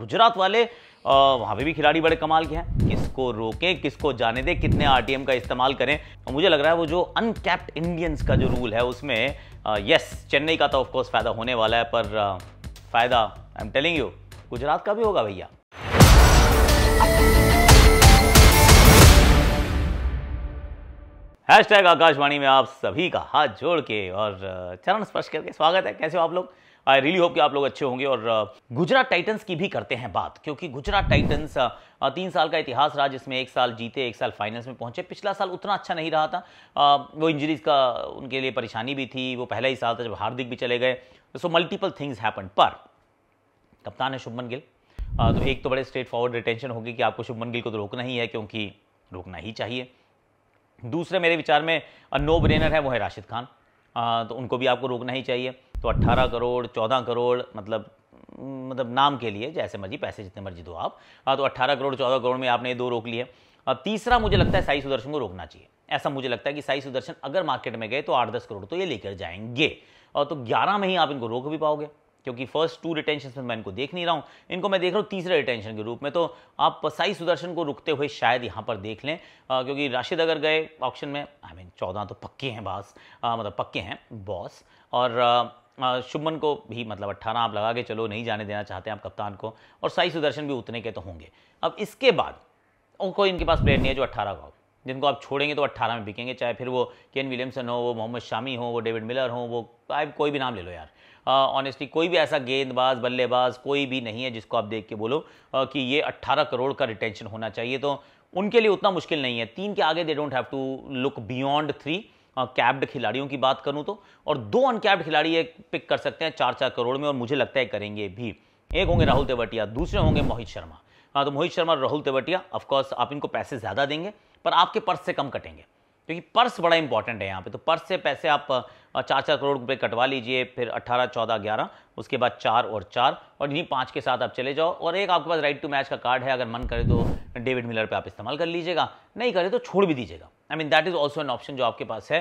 गुजरात वाले वहाँ पे भी खिलाड़ी बड़े कमाल के हैं किसको रोकें किसको जाने दें कितने आरटीएम का इस्तेमाल करें और मुझे लग रहा है वो जो अनकैप्ड इंडियंस का जो रूल है उसमें यस चेन्नई का तो ऑफकोर्स फ़ायदा होने वाला है पर फ़ायदा I am telling you Gujarat का भी होगा भैया हैश आकाशवाणी में आप सभी का हाथ जोड़ के और चरण स्पर्श करके स्वागत है कैसे हो आप लोग आई रियली होप कि आप लोग अच्छे होंगे और गुजरात टाइटंस की भी करते हैं बात क्योंकि गुजरात टाइटंस तीन साल का इतिहास रहा जिसमें एक साल जीते एक साल फाइनल्स में पहुंचे पिछला साल उतना अच्छा नहीं रहा था वो इंजरीज का उनके लिए परेशानी भी थी वो पहला ही साल था जब हार्दिक भी चले गए सो मल्टीपल थिंग्स हैपन पर कप्तान है शुभमन गिल तो एक तो बड़े स्ट्रेट फॉरवर्ड रिटेंशन होगी कि आपको शुभमन गिल को तो रोकना ही है क्योंकि रोकना ही चाहिए दूसरे मेरे विचार में नो ब्रेनर है वो है राशिद खान तो उनको भी आपको रोकना ही चाहिए तो 18 करोड़ 14 करोड़ मतलब मतलब नाम के लिए जैसे मर्जी पैसे जितने मर्जी दो आप हाँ, तो 18 करोड़ 14 करोड़ में आपने ये दो रोक लिए अब तीसरा मुझे लगता है साई सुदर्शन को रोकना चाहिए ऐसा मुझे लगता है कि साई सुदर्शन अगर मार्केट में गए तो आठ दस करोड़ तो ये लेकर जाएंगे और तो ग्यारह में ही आप इनको रोक भी पाओगे क्योंकि फर्स्ट टू रिटेंशन में मैं इनको देख नहीं रहा हूँ इनको मैं देख रहा हूँ तीसरे रिटेंशन के रूप में तो आप साई सुदर्शन को रुकते हुए शायद यहाँ पर देख लें आ, क्योंकि राशिद अगर गए ऑप्शन में आई मीन चौदह तो पक्के हैं बॉस मतलब पक्के हैं बॉस और आ, शुभमन को भी मतलब अट्ठारह आप लगा के चलो नहीं जाने देना चाहते हैं आप कप्तान को और साई सुदर्शन भी उतने के तो होंगे अब इसके बाद और कोई इनके पास प्लेयर नहीं है जो अट्ठारह का हो जिनको आप छोड़ेंगे तो अट्ठारह में बिकेंगे चाहे फिर वो केन विलियमसन हो वो मोहम्मद शामी हो वो डेविड मिलर हो वो कोई भी नाम ले लो यार ऑनेस्टली कोई भी ऐसा गेंदबाज बल्लेबाज कोई भी नहीं है जिसको आप देख के बोलो आ, कि ये अट्ठारह करोड़ का रिटेंशन होना चाहिए तो उनके लिए उतना मुश्किल नहीं है तीन के आगे they don't have to look beyond three capped खिलाड़ियों की बात करूं तो और दो अनकैप्ड खिलाड़ी एक पिक कर सकते हैं चार चार करोड़ में और मुझे लगता है करेंगे भी एक होंगे राहुल तेवटिया दूसरे होंगे मोहित शर्मा हाँ तो मोहित शर्मा राहुल तेवटिया ऑफकोर्स आप इनको पैसे ज़्यादा देंगे पर आपके पर्स से कम कटेंगे क्योंकि पर्स बड़ा इंपॉर्टेंट है यहाँ पे तो पर्स से पैसे आप चार चार करोड़ रुपए कटवा लीजिए फिर अट्ठारह चौदह ग्यारह उसके बाद चार और चार और इन्हीं पाँच के साथ आप चले जाओ और एक आपके पास राइट टू मैच का कार्ड है अगर मन करे तो डेविड मिलर पर आप इस्तेमाल कर लीजिएगा नहीं करे तो छोड़ भी दीजिएगा I mean that is also an option जो आपके पास है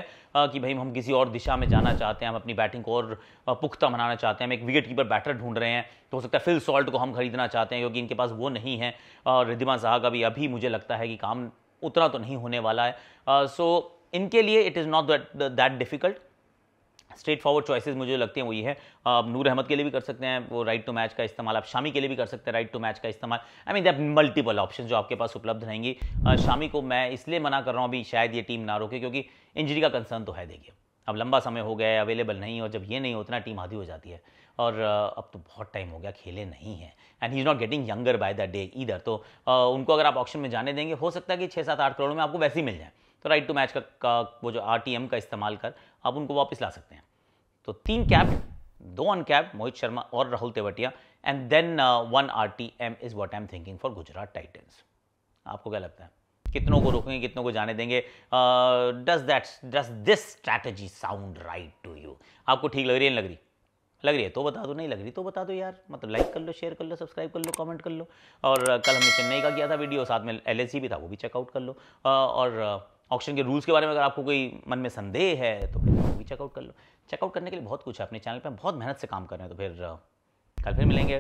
कि भाई हम किसी और दिशा में जाना चाहते हैं हम अपनी बैटिंग को और पुख्ता बनाना चाहते हैं हम एक विकेट कीपर बैटर ढूंढ रहे हैं तो हो सकता है फिल सॉल्ट को हम खरीदना चाहते हैं क्योंकि इनके पास वो नहीं है और रिधिमा साहब का भी अभी मुझे लगता है कि काम उतना तो नहीं होने वाला है सो इनके लिए it is not that difficult straightforward choices मुझे लगती हैं वही है आप नूर अहमद के लिए भी कर सकते हैं वो राइट टू मैच का इस्तेमाल आप शामी के लिए भी कर सकते हैं राइट टू मैच का इस्तेमाल I mean that multiple option जो आपके पास उपलब्ध रहेंगी शामी को मैं इसलिए मना कर रहा हूँ अभी शायद ये टीम ना रोके क्योंकि इंजरी का कंसर्न तो है देखिए अब लंबा समय हो गया है अवेलेबल नहीं और जब ये नहीं होता ना टीम आधी हो जाती है और अब तो बहुत टाइम हो गया खेले नहीं है and he is not getting younger by the day इधर तो उनको अगर आप ऑप्शन में जाने देंगे हो सकता है कि छः सात आठ करोड़ में आपको वैसे ही मिल जाए तो राइट टू मैच का, का वो जो आर का इस्तेमाल कर आप उनको वापस ला सकते हैं तो तीन कैप दो अनकैप्ड मोहित शर्मा और Rahul Tewatia and then one R T M is what I am thinking for Gujarat Titans आपको क्या लगता है कितनों को रोकेंगे कितनों को जाने देंगे does that does this strategy sound right to you आपको ठीक लग रही है लग रही लग रही है तो बता दो नहीं लग रही तो बता दो यार मतलब लाइक कर लो शेयर कर लो सब्सक्राइब कर लो कमेंट कर लो और uh, कल हमने चेन्नई का किया था वीडियो साथ में एल भी था वो भी चेकआउट कर लो uh, और ऑप्शन uh, के रूल्स के बारे में अगर आपको कोई मन में संदेह है तो चेकआउट कर लो चेकआउट करने के लिए बहुत कुछ है अपने चैनल पर बहुत मेहनत से काम कर रहे हैं तो फिर कल फिर मिलेंगे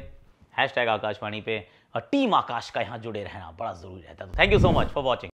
हैश टैग आकाशवाणी पे और टीम आकाश का यहाँ जुड़े रहना बड़ा जरूरी रहता है thank you so much for watching